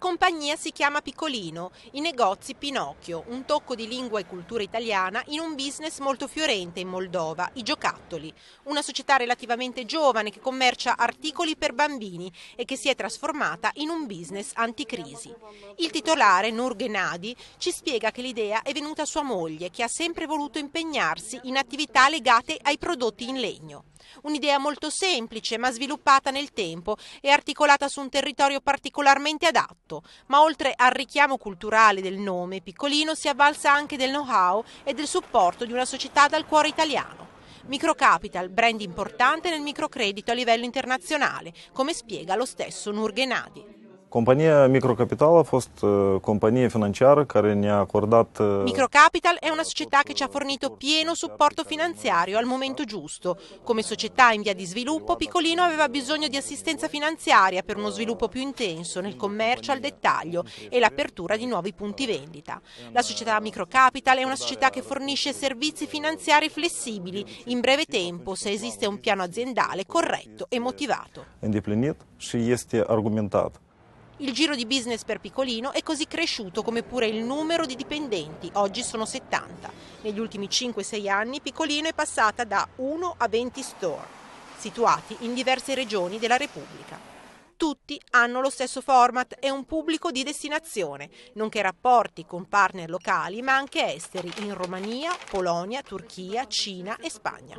La compagnia si chiama Piccolino, i negozi Pinocchio, un tocco di lingua e cultura italiana in un business molto fiorente in Moldova, i giocattoli, una società relativamente giovane che commercia articoli per bambini e che si è trasformata in un business anticrisi. Il titolare, Nur Genadi, ci spiega che l'idea è venuta a sua moglie che ha sempre voluto impegnarsi in attività legate ai prodotti in legno. Un'idea molto semplice ma sviluppata nel tempo e articolata su un territorio particolarmente adatto, ma oltre al richiamo culturale del nome piccolino si avvalsa anche del know-how e del supporto di una società dal cuore italiano. Microcapital, brand importante nel microcredito a livello internazionale, come spiega lo stesso Nurgenadi. Compagnia Microcapital a fost compagnie financiară care ne-a acordat... Э, Microcapital è una società che ci ha fornito pieno supporto finanziario al momento giusto. Come società in via di sviluppo, Piccolino aveva bisogno di assistenza finanziaria per uno sviluppo più intenso nel commercio al dettaglio e l'apertura di nuovi punti vendita. La società Microcapital è una società che fornisce servizi finanziari flessibili in breve tempo se esiste un piano aziendale corretto e motivato. Îndeplinit și este argumentat. Il giro di business per Piccolino è così cresciuto come pure il numero di dipendenti, oggi sono 70. Negli ultimi 5-6 anni Piccolino è passata da 1 a 20 store, situati in diverse regioni della Repubblica. Tutti hanno lo stesso format e un pubblico di destinazione, nonché rapporti con partner locali ma anche esteri in Romania, Polonia, Turchia, Cina e Spagna.